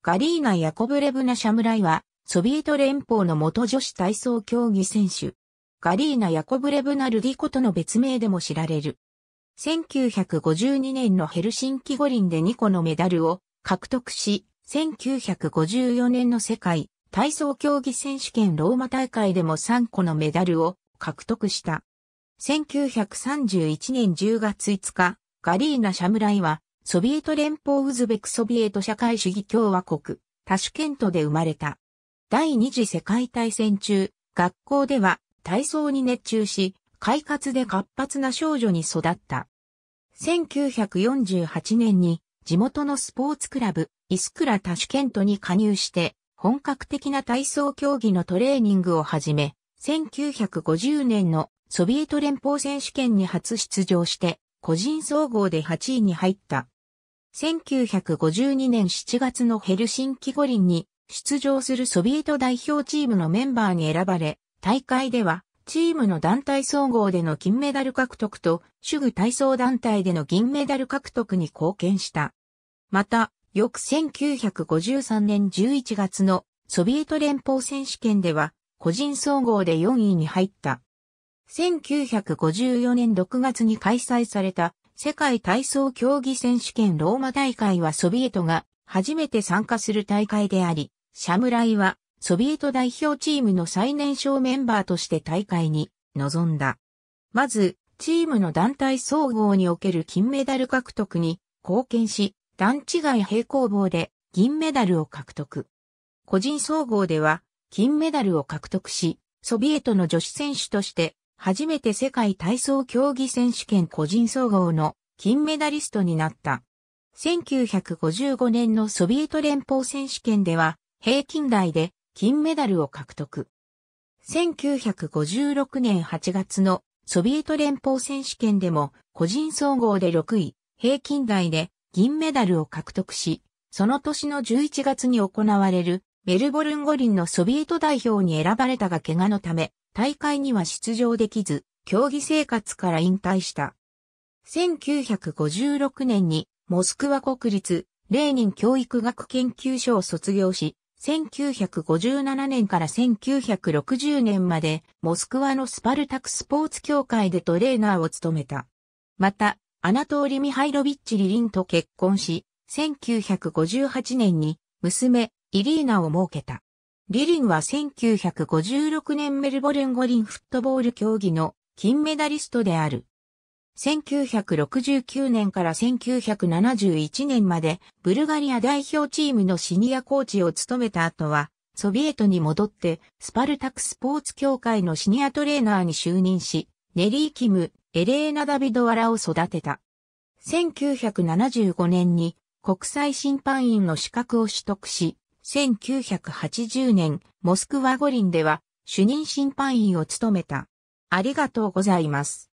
ガリーナ・ヤコブレブナ・シャムライは、ソビエト連邦の元女子体操競技選手。ガリーナ・ヤコブレブナ・ルディコとの別名でも知られる。1952年のヘルシンキ五輪で2個のメダルを獲得し、1954年の世界体操競技選手権ローマ大会でも3個のメダルを獲得した。1931年10月5日、ガリーナ・シャムライはソビエト連邦ウズベクソビエト社会主義共和国、タシュケントで生まれた。第二次世界大戦中、学校では体操に熱中し、快活で活発な少女に育った。1948年に地元のスポーツクラブ、イスクラタシュケントに加入して、本格的な体操競技のトレーニングを始め、1950年のソビエト連邦選手権に初出場して、個人総合で8位に入った。1952年7月のヘルシンキ五輪に出場するソビエト代表チームのメンバーに選ばれ、大会ではチームの団体総合での金メダル獲得と主具体操団体での銀メダル獲得に貢献した。また、翌1953年11月のソビエト連邦選手権では個人総合で4位に入った。1954年6月に開催された世界体操競技選手権ローマ大会はソビエトが初めて参加する大会であり、シャムライはソビエト代表チームの最年少メンバーとして大会に臨んだ。まず、チームの団体総合における金メダル獲得に貢献し、段違い平行棒で銀メダルを獲得。個人総合では金メダルを獲得し、ソビエトの女子選手として初めて世界体操競技選手権個人総合の金メダリストになった。1955年のソビエト連邦選手権では平均台で金メダルを獲得。1956年8月のソビエト連邦選手権でも個人総合で6位、平均台で銀メダルを獲得し、その年の11月に行われるメルボルン五輪のソビエト代表に選ばれたが怪我のため大会には出場できず、競技生活から引退した。1956年にモスクワ国立レーニン教育学研究所を卒業し、1957年から1960年までモスクワのスパルタクスポーツ協会でトレーナーを務めた。また、アナトーリ・ミハイロビッチ・リリンと結婚し、1958年に娘、イリーナを設けた。リリンは1956年メルボルン五輪フットボール競技の金メダリストである。1969年から1971年までブルガリア代表チームのシニアコーチを務めた後は、ソビエトに戻ってスパルタクスポーツ協会のシニアトレーナーに就任し、ネリー・キム、エレーナ・ダビド・ワラを育てた。1975年に国際審判員の資格を取得し、1980年、モスクワ五輪では主任審判員を務めた。ありがとうございます。